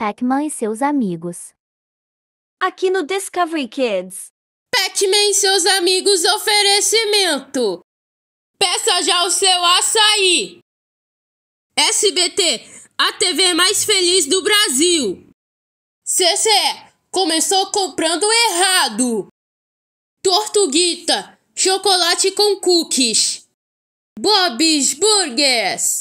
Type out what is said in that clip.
Pac-Man e seus amigos. Aqui no Discovery Kids. Pac-Man e seus amigos oferecimento. Peça já o seu açaí. SBT, a TV mais feliz do Brasil. CCE, começou comprando errado. Tortuguita, chocolate com cookies. Bob's Burgers.